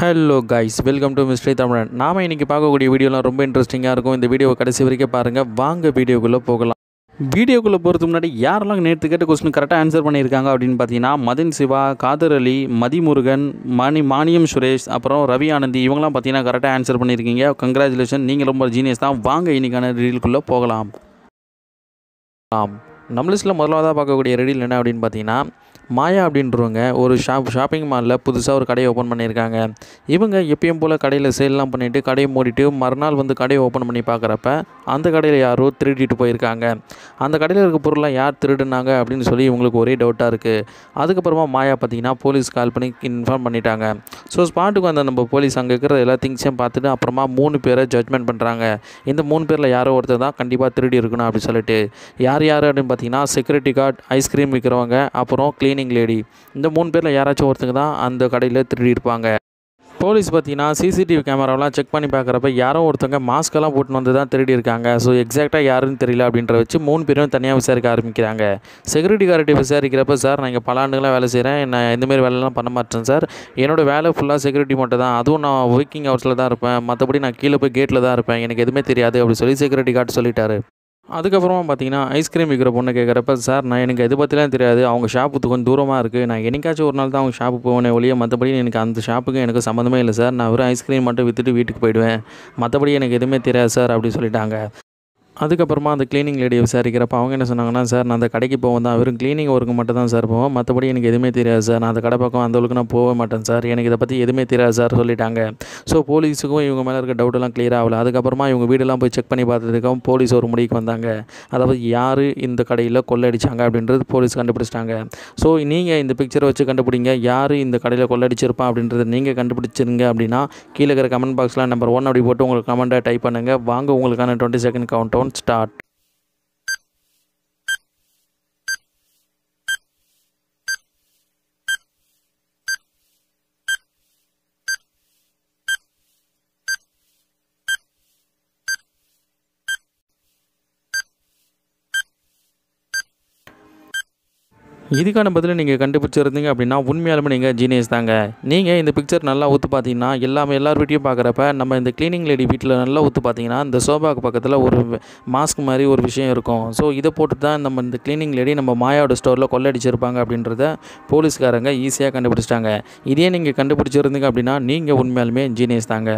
hello guys welcome to mystery Tamizhan நாம் இன்றைக்கி பார்க்கக்கூடிய வீடியோலாம் ரொம்ப இன்ட்ரெஸ்டிங்காக இருக்கும் இந்த வீடியோவை கடைசி வரைக்கும் பாருங்கள் வாங்க வீடியோக்குள்ளே போகலாம் வீடியோக்குள்ளே போகிறதுக்கு முன்னாடி யாரெல்லாம் நேற்று கேட்ட கொஸ்டின் கரெக்டாக ஆன்சர் பண்ணியிருக்காங்க அப்படின்னு பார்த்தீங்கன்னா மதன் சிவா காதர் அலி மதிமுருகன் மணி மானியம் சுரேஷ் அப்புறம் ரவி ஆனந்தி இவங்களாம் பார்த்தீங்கன்னா கரெக்டாக ஆன்சர் பண்ணியிருக்கீங்க கங்க்ராச்சுலேஷன் நீங்கள் ரொம்ப ஜீனியஸ் தான் வாங்க இன்றைக்கான ரீலுக்குள்ளே போகலாம் ஆம் நம்ம லிஸ்ட்டில் முதலாவதாக பார்க்கக்கூடிய ரெடியில் என்ன அப்படின்னு பார்த்தீங்கன்னா மாயா அப்படின்றவங்க ஒரு ஷாப் ஷாப்பிங் மாலில் புதுசாக ஒரு கடையை ஓப்பன் பண்ணியிருக்காங்க இவங்க எப்பயும் போல் கடையில் சேல்லாம் பண்ணிவிட்டு கடையை மூடிட்டு மறுநாள் வந்து கடையை ஓப்பன் பண்ணி பார்க்குறப்ப அந்த கடையில் யாரோ திருடிட்டு போயிருக்காங்க அந்த கடையில் இருக்க பொருளாக யார் திருடுனாங்க அப்படின்னு சொல்லி இவங்களுக்கு ஒரே டவுட்டாக இருக்குது அதுக்கப்புறமா மாயா பார்த்தீங்கன்னா போலீஸ் கால் பண்ணி இன்ஃபார்ம் பண்ணிட்டாங்க ஸோ ஸ்பாட்டுக்கு வந்த நம்ம போலீஸ் அங்கே இருக்கிற எல்லா திங்ஸையும் பார்த்துட்டு அப்புறமா மூணு பேரை ஜட்மெண்ட் பண்ணுறாங்க இந்த மூணு பேரில் யாரோ ஒருத்தர் தான் கண்டிப்பாக திருடி இருக்கணும் அப்படின்னு சொல்லிட்டு யார் யார் அப்படின்னு பார்த்திங்கன்னா செக்யூரிட்டி கார்டு ஐஸ்கிரீம் விற்கிறவங்க அப்புறம் கிளீனிங் லேடி இந்த மூணு பேரில் யாராச்சும் ஒருத்தங்க தான் அந்த கடையில் திருடி இருப்பாங்க போலீஸ் பார்த்தீங்கன்னா சிசிடிவி கேமராவெலாம் செக் பண்ணி பார்க்குறப்ப யாரோ ஒருத்தவங்க மாஸ்கெல்லாம் போட்டு வந்து தான் திருடி இருக்காங்க ஸோ எக்ஸாக்டாக யாருன்னு தெரியல அப்படின்ற வச்சு மூணு பேரும் தனியாக விசாரிக்க ஆரம்பிக்கிறாங்க செக்யூரிட்டி கார்ட்டை விசாரிக்கிறப்ப சார் நான் இங்கே பல ஆண்டுகளாக வேலை செய்கிறேன் நான் இந்தமாரி வேலைலாம் பண்ண மாட்டேன் சார் என்னோடய வேலை ஃபுல்லாக செக்யூரிட்டி மட்டும் தான் அதுவும் நான் ஒர்க்கிங் ஹவர்ஸில் தான் இருப்பேன் மற்றபடி நான் கீழே போய் கேட்டில் தான் இருப்பேன் எனக்கு எதுவுமே தெரியாது அப்படி சொல்லி செக்யூரிட்டி கார்டு சொல்லிட்டாரு அதுக்கப்புறமா பார்த்தீங்கன்னா ஐஸ்கிரீம் விற்கிற பொண்ணு கேட்குறப்ப சார் நான் எனக்கு எது பற்றிலாம் தெரியாது அவங்க ஷாப்புக்கு கொஞ்சம் தூரமாக இருக்குது நான் என்னைக்காச்சும் ஒரு நாள் தான் அவங்க ஷாப்புக்கு போவேன் ஒழிய மற்றபடி எனக்கு அந்த ஷாப்புக்கு எனக்கு சம்மந்தமே இல்லை சார் நான் வெறும் ஐஸ்கிரீம் மட்டும் விற்றுட்டு வீட்டுக்கு போயிடுவேன் மற்றபடி எனக்கு எதுவுமே தெரியாது சார் அப்படின்னு சொல்லிட்டாங்க அதுக்கப்புறமா அந்த க்ளீனிங் லேடியை விசாரிக்கிறப்ப அவங்க என்ன சொன்னாங்கன்னா சார் நான் அந்த கடைக்கு போவோம் தான் வெறும் க்ளீனிங் ஒர்க்கு மட்டும் தான் சார் போவோம் மற்றபடி எனக்கு எதுவுமே தெரியாது சார் நான் அந்த கடை பக்கம் அந்த அளவுக்கு நான் போக மாட்டேன் சார் எனக்கு இதை பற்றி எதுவுமே தெரியாது சார் சொல்லிட்டாங்க ஸோ போலீஸுக்கும் இவங்க மேலே இருக்க டவுட்டெல்லாம் கிளியர் ஆகல அதுக்கப்புறமா இவங்க வீடெல்லாம் போய் செக் பண்ணி பார்த்ததுக்கும் போலீஸ் ஒரு முடிவுக்கு வந்தாங்க அதாவது யார் இந்த கடையில் கொள்ளடிச்சாங்க அப்படின்றது போலீஸ் கண்டுபிடிச்சிட்டாங்க ஸோ நீங்கள் இந்த பிக்சரை வச்சு கண்டுபிடிங்க யார் இந்த கடையில் கொள்ளடிச்சிருப்பா அப்படின்றத நீங்கள் கண்டுபிடிச்சிருங்க அப்படின்னா கீழே இருக்கிற கமெண்ட் பாக்ஸில் நம்பர் ஒன் அப்படி போட்டு உங்களுக்கு கமெண்ட்டை டைப் பண்ணுங்கள் வாங்க உங்களுக்கான twenty second count don't start இதுக்கான பதில் நீங்கள் கண்டுபிடிச்சிருந்தீங்க அப்படின்னா உண்மையாலுமே நீங்கள் ஜீனியஸ் தாங்க நீங்கள் இந்த பிக்சர் நல்லா ஊற்று பார்த்தீங்கன்னா எல்லாமே எல்லார் வீட்டையும் பார்க்குறப்ப நம்ம இந்த க்ளீனிங் லேடி வீட்டில் நல்லா ஊற்று பார்த்தீங்கன்னா இந்த சோபாவுக்கு பக்கத்தில் ஒரு மாஸ்க் மாதிரி ஒரு விஷயம் இருக்கும் ஸோ இதை போட்டு தான் நம்ம இந்த க்ளீனிங் லேடி நம்ம மாயாவோட ஸ்டோரில் கொள்ளடிச்சிருப்பாங்க அப்படின்றத போலீஸ்காரங்க ஈஸியாக கண்டுபிடிச்சிட்டாங்க இதே நீங்கள் கண்டுபிடிச்சிருந்தீங்க அப்படின்னா நீங்கள் உண்மையாலுமே ஜீனியஸ் தாங்க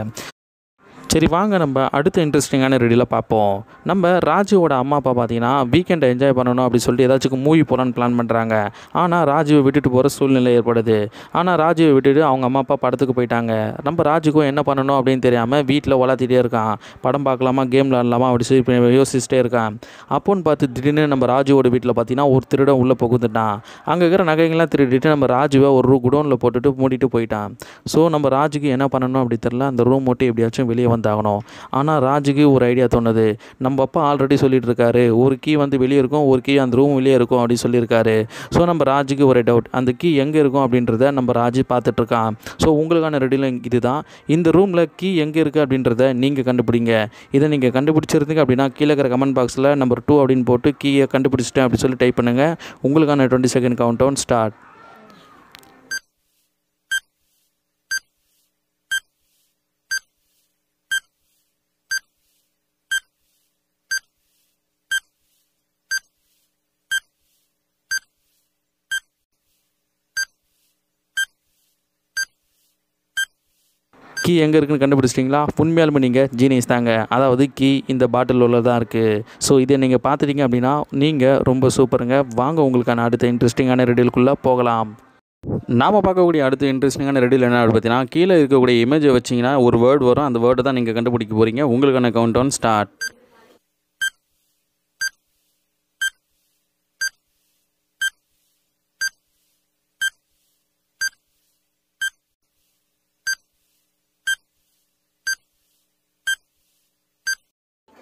சரி வாங்க நம்ம அடுத்த இன்ட்ரெஸ்டிங்கான ரெடியில் பார்ப்போம் நம்ம ராஜுவோட அம்மா அப்பா பார்த்தீங்கன்னா வீக்கெண்டை என்ஜாய் பண்ணணும் அப்படின்னு சொல்லிட்டு ஏதாச்சும் மூவி போகலான்னு பிளான் பண்ணுறாங்க ஆனால் ராஜுவை விட்டுட்டு போகிற சூழ்நிலை ஏற்படுது ஆனால் ராஜுவை விட்டுட்டு அவங்க அம்மா அப்பா படத்துக்கு போயிட்டாங்க நம்ம ராஜுக்கும் என்ன பண்ணணும் அப்படின்னு தெரியாமல் வீட்டில் வளர்த்திட்டே இருக்கான் படம் பார்க்கலாமா கேம் விளாடலாமா அப்படி சொல்லி யோசிச்சுட்டே இருக்கான் அப்போன்னு பார்த்து திடீர்னு நம்ம ராஜுவோட வீட்டில் பார்த்தீங்கன்னா ஒரு திருடம் உள்ளே புகுந்துட்டான் அங்கே இருக்கிற நகைங்கள்லாம் திருடிட்டு நம்ம ராஜுவை ஒரு ரூ குடோனில் போட்டுட்டு மூடிட்டு போயிட்டான் ஸோ நம்ம ராஜுக்கு என்ன பண்ணணும் அப்படி தெரில அந்த ரூம் மட்டும் எப்படியாச்சும் வெளியே வந்து ஆகணும் ஆனால் ராஜுக்கு ஒரு ஐடியா தோணுது நம்ம அப்பா ஆல்ரெடி சொல்லிட்டு இருக்காரு ஒரு கீ வந்து வெளியே இருக்கும் ஒரு கீ அந்த ரூம் வெளியே இருக்கும் அப்படின்னு சொல்லியிருக்காரு ஸோ நம்ம ராஜுக்கு ஒரு டவுட் அந்த கீ எங்கே இருக்கும் அப்படின்றத நம்ம ராஜு பார்த்துட்ருக்கான் ஸோ உங்களுக்கான ரெடியில் இது தான் இந்த ரூமில் கீ எங்கே இருக்குது அப்படின்றத நீங்கள் கண்டுபிடிங்க இதை நீங்கள் கண்டுபிடிச்சிருந்தீங்க அப்படின்னா கீழே இருக்கிற கமெண்ட் பாக்ஸில் நம்பர் டூ அப்படின்னு போட்டு கீயை கண்டுபிடிச்சிட்டேன் அப்படின்னு சொல்லி டைப் பண்ணுங்கள் உங்களுக்கான twenty second countdown start key எங்கே இருக்குன்னு கண்டுபிடிச்சிட்டிங்களா உண்மையாலுமே நீங்கள் ஜீனியஸ் தாங்க அதாவது கீ இந்த பாட்டில் உள்ளதாக இருக்குது ஸோ இதை நீங்கள் பார்த்துட்டீங்க அப்படின்னா நீங்கள் ரொம்ப சூப்பருங்க வாங்க உங்களுக்கான அடுத்த இன்ட்ரெஸ்டிங்கான ரெடியலுக்குள்ளே போகலாம் நாம் பார்க்கக்கூடிய அடுத்த இன்ட்ரெஸ்டிங்கான ரெடியில் என்ன பார்த்தீங்கன்னா கீழே இருக்கக்கூடிய இமேஜை வச்சிங்கன்னா ஒரு வேர்டு வரும் அந்த வேர்டு தான் நீங்கள் கண்டுபிடிக்க போகிறீங்க உங்களுக்கான கவுண்ட் ஸ்டார்ட்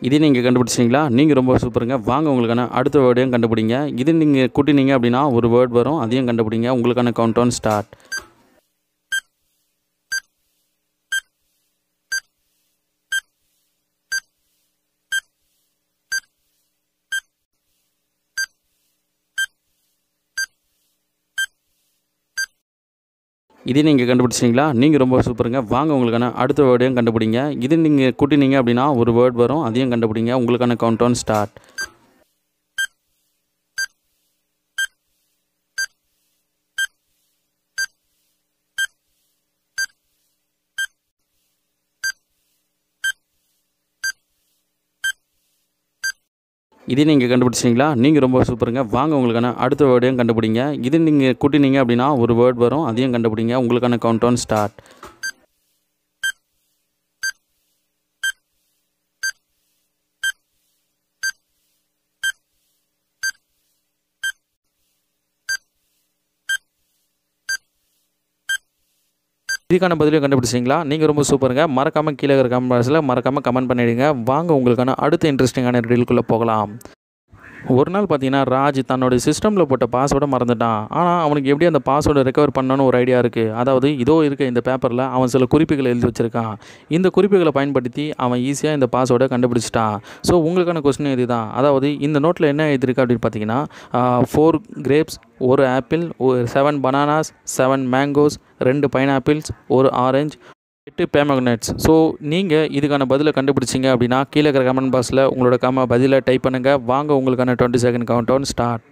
இதையும் நீங்கள் கண்டுபிடிச்சிங்களா நீங்கள் ரொம்ப சூப்பருங்க வாங்க உங்களுக்கான அடுத்த வேர்டையும் கண்டுபிடிங்க இது நீங்கள் கூட்டினீங்க அப்படின்னா ஒரு வேர்ட் வரும் அதையும் கண்டுபிடிங்க உங்களுக்கான கவுண்ட் ஸ்டார்ட் இதையும் நீங்கள் கண்டுபிடிச்சிங்களா நீங்கள் ரொம்ப சூப்பருங்க வாங்க உங்களுக்கான அடுத்த வேர்டையும் கண்டுபிடிங்க இது நீங்கள் கூட்டினீங்க அப்படின்னா ஒரு வேர்ட் வரும் அதையும் கண்டுபிடிங்க உங்களுக்கான கவுண்ட் ஸ்டார்ட் இதே நீங்கள் கண்டுபிடிச்சிங்களா நீங்கள் ரொம்ப சூப்பருங்க வாங்க உங்களுக்கான அடுத்த வேர்டையும் கண்டுபிடிங்க இது நீங்கள் கூட்டினீங்க அப்படின்னா ஒரு வேர்ட் வரும் அதையும் கண்டுபிடிங்க உங்களுக்கான கவுண்ட் ஸ்டார்ட் இதுக்கான பதிலையும் கண்டுபிடிச்சிங்களா நீங்கள் ரொம்ப சூப்பருங்க மறக்காமல் கீழே இருக்கிற கமெண்ட் பாக்ஸில் மறக்காமல் கமெண்ட் பண்ணிவிடுங்க வாங்க உங்களுக்கான அடுத்த இன்ட்ரெஸ்டிங்கான ரீல்குள்ளே போகலாம் ஒரு நாள் பார்த்தீங்கன்னா ராஜ் தன்னோட சிஸ்டமில் போட்ட பாஸ்வேர்டை மறந்துட்டான் ஆனால் அவனுக்கு எப்படி அந்த பாஸ்வேர்டை ரெக்கவர் பண்ணணும்னு ஒரு ஐடியா இருக்குது அதாவது இதோ இருக்க இந்த பேப்பரில் அவன் சில குறிப்புகளை எழுதி வச்சுருக்கான் இந்த குறிப்புகளை பயன்படுத்தி அவன் ஈஸியாக இந்த பாஸ்வேர்டை கண்டுபிடிச்சிட்டான் ஸோ உங்களுக்கான கொஸ்டின் இது தான் அதாவது இந்த நோட்டில் என்ன எழுதிருக்கு அப்படின்னு பார்த்தீங்கன்னா ஃபோர் கிரேப்ஸ் ஒரு ஆப்பிள் ஒரு செவன் பனானாஸ் செவன் மேங்கோஸ் ரெண்டு பைனாப்பிள்ஸ் ஒரு ஆரஞ்ச் எட்டு பேமக்னெட்ஸ் ஸோ நீங்கள் இதுக்கான பதிலை கண்டுபிடிச்சிங்க அப்படின்னா கீழே இருக்கிற கமெண்ட் பாக்ஸில் உங்களோட கம பதிலை டைப் பண்ணுங்கள் வாங்க உங்களுக்கான twenty second countdown start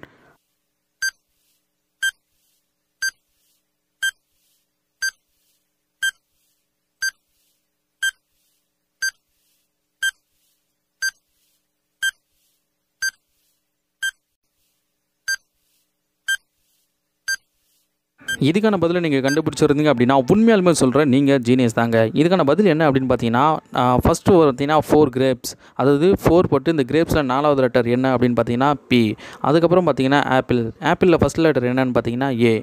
இதுக்கான பதில் நீங்கள் கண்டுபிடிச்சிருந்தீங்க அப்படின்னா உண்மையாலுமே சொல்கிறேன் நீங்கள் ஜீனியஸ் தாங்க இதுக்கான பதில் என்ன அப்படின்னு பார்த்தீங்கன்னா ஃபஸ்ட்டு பார்த்தீங்கன்னா ஃபோர் கிரேப்ஸ் அதாவது ஃபோர் போட்டு இந்த கிரேப்ஸில் நாலாவது லெட்டர் என்ன அப்படின்னு பார்த்தீங்கன்னா பி அதுக்கப்புறம் பார்த்தீங்கன்னா ஆப்பிள் ஆப்பிளில் ஃபஸ்ட் லெட்டர் என்னன்னு பார்த்தீங்கன்னா ஏ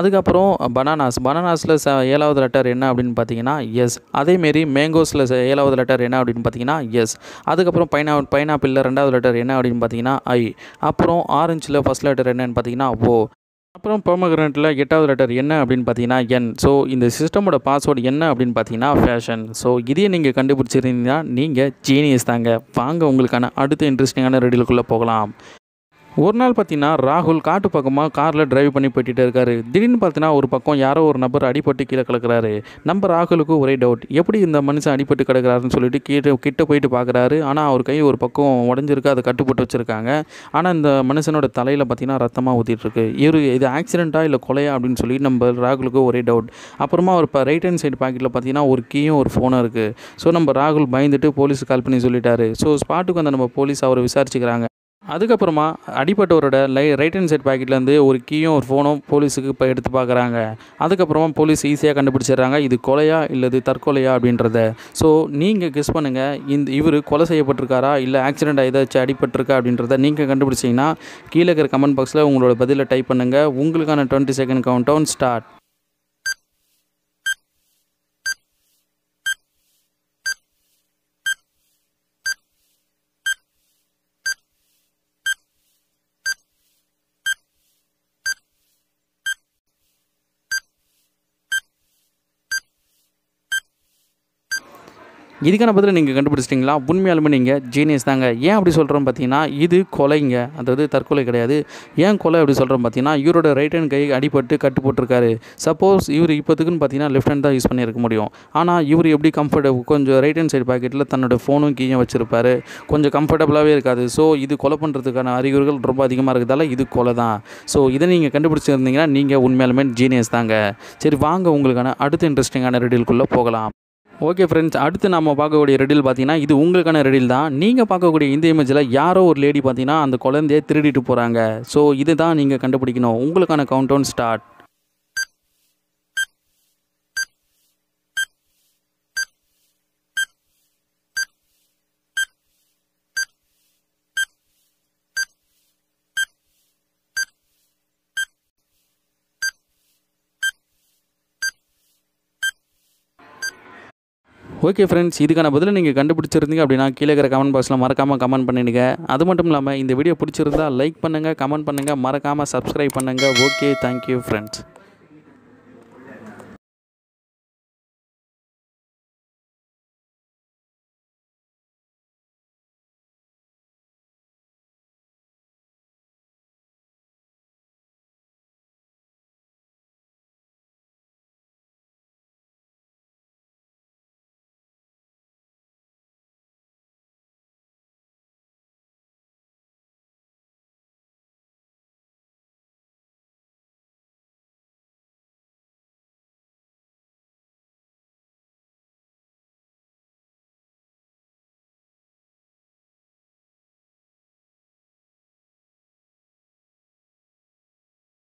அதுக்கப்புறம் பனானாஸ் பனானாஸில் ச ஏழாவது லெட்டர் என்ன அப்படின்னு பார்த்தீங்கன்னா எஸ் அதேமாரி மேங்கோஸில் ஏழாவது லெட்டர் என்ன அப்படின்னு பார்த்தீங்கன்னா எஸ் அதுக்கப்புறம் பைனா பைனாப்பிளில் ரெண்டாவது லெட்டர் என்ன அப்படின்னு பார்த்தீங்கன்னா ஐ அப்புறம் ஆரஞ்சில் ஃபஸ்ட் லெட்டர் என்னன்னு பார்த்தீங்கன்னா ஓ அப்புறம் பெர்மகரண்ட்டில் எட்டாவது லெட்டர் என்ன அப்படின்னு பார்த்தீங்கன்னா என் ஸோ இந்த சிஸ்டமோட பாஸ்வேர்டு என்ன அப்படின்னு பார்த்தீங்கன்னா ஃபேஷன் ஸோ இதையே நீங்கள் கண்டுபிடிச்சிருந்தீங்கன்னா நீங்கள் ஜீனியஸ் தாங்க வாங்க உங்களுக்கான அடுத்த இன்ட்ரெஸ்டிங்கான ரெடியிலுக்குள்ளே போகலாம் ஒரு நாள் பார்த்தீங்கன்னா ராகுல் காட்டு பக்கமாக காரில் டிரைவ் பண்ணி போய்ட்டு இருக்காரு திடீர்னு பார்த்தீங்கன்னா ஒரு பக்கம் யாரோ ஒரு நபர் அடிபட்டு கீழே கிடக்கிறாரு நம்ம ராகுலுக்கு ஒரே டவுட் எப்படி இந்த மனுஷன் அடிபட்டு கிடக்கிறாருன்னு சொல்லிட்டு கீழே கிட்ட போயிட்டு பார்க்குறாரு ஆனால் அவர் கை ஒரு பக்கம் உடஞ்சிருக்கு அதை கட்டுப்பட்டு வச்சுருக்காங்க ஆனால் இந்த மனுஷனோட தலையில் பார்த்தீங்கன்னா ரத்தமாக ஊற்றிட்டுருக்கு இவர் இது ஆக்சிடெண்ட்டாக இல்லை கொலையா அப்படின்னு சொல்லி நம்ம ராகுலுக்கு ஒரே டவுட் அப்புறமா ஒரு இப்போ ரைட் ஹேண்ட் சைடு பாக்கெட்டில் பார்த்தீங்கன்னா ஒரு கீயும் ஒரு ஃபோனும் இருக்குது ஸோ நம்ம ராகுல் பயந்துட்டு போலீஸுக்கு கால் பண்ணி சொல்லிட்டாரு ஸோ ஸ்பாட்டுக்கு அந்த நம்ம போலீஸ் அவரை விசாரிச்சுக்கிறாங்க அதுக்கப்புறமா அடிப்பட்டவரோட லை ரைட் ஹேண்ட் சைட் பாக்கெட்லேருந்து ஒரு கீயும் ஒரு ஃபோனும் போலீஸுக்கு இப்போ எடுத்து பார்க்குறாங்க அதுக்கப்புறமா போலீஸ் ஈஸியாக கண்டுபிடிச்சிடுறாங்க இது கொலையா இல்லது தற்கொலையா அப்படின்றத ஸோ நீங்கள் கெஸ் பண்ணுங்கள் இந்த இவர் கொலை செய்யப்பட்டிருக்காரா இல்லை ஆக்சிடெண்ட் ஏதாச்சும் அடிபட்டிருக்கா அப்படின்றத நீங்கள் கண்டுபிடிச்சிங்கன்னா கீழே இருக்கிற கமெண்ட் பாக்ஸில் உங்களோட பதிலை டைப் பண்ணுங்கள் உங்களுக்கான twenty second countdown start இதுக்கான பதில் நீங்கள் கண்டுபிடிச்சிட்டிங்களா உண்மையாலுமே நீங்கள் ஜீனியஸ் தாங்க ஏன் அப்படி சொல்கிறோம் பார்த்தீங்கன்னா இது கொலைங்க அதாவது தற்கொலை கிடையாது ஏன் கொலை அப்படி சொல்கிறோம் பார்த்தீங்கன்னா இவரோட ரைட் ஹேண்ட் கை அடிபட்டு கட்டு போட்டிருக்காரு சப்போஸ் இவர் இப்போத்துக்குன்னு பார்த்தீங்கன்னா லெஃப்ட் ஹேண்ட் தான் யூஸ் பண்ணியிருக்க முடியும் ஆனால் இவர் எப்படி கம்ஃபர்டபுள் கொஞ்சம் ரைட் ஹேண்ட் சைடு பாக்கெட்டில் தன்னோட ஃபோனும் கீழே வச்சிருப்பார் கொஞ்சம் கம்ஃபர்டபுளாகவே இருக்காது ஸோ இது கொலை பண்ணுறதுக்கான அறிகுறிகள் ரொம்ப அதிகமாக இருக்கிறதால இது கொலை தான் ஸோ இதை நீங்கள் கண்டுபிடிச்சிருந்தீங்கன்னா நீங்கள் உண்மையாலுமே ஜீனியஸ் தாங்க சரி வாங்க உங்களுக்கான அடுத்த இன்ட்ரெஸ்டிங்கான ரெடியல்குள்ளே போகலாம் ஓகே ஃப்ரெண்ட்ஸ் அடுத்து நம்ம பார்க்கக்கூடிய ரெடில் பார்த்தீங்கன்னா இது உங்களுக்கான ரெடில் தான் நீங்கள் பார்க்கக்கூடிய இந்த இமேஜில் யாரோ ஒரு லேடி பார்த்தீங்கன்னா அந்த குழந்தைய திருடிட்டு போகிறாங்க ஸோ இதுதான் நீங்கள் கண்டுபிடிக்கணும் உங்களுக்கான கவுண்ட் ஸ்டார்ட் ஓகே ஃப்ரெண்ட்ஸ் இதுக்கான பதிலை நீங்கள் கண்டுபிடிச்சிருந்தீங்க அப்படின்னா கீழே இருக்கிற கமெண்ட் பாக்ஸில் மறக்காமல் கமெண்ட் பண்ணிடுங்க அது மட்டும் இல்லாமல் இந்த வீடியோ பிடிச்சிருந்தால் லைக் பண்ணுங்கள் கமெண்ட் பண்ணுங்கள் மறக்காமல் சப்ஸ்கிரைப் பண்ணுங்கள் ஓகே தேங்க்யூ ஃப்ரெண்ட்ஸ்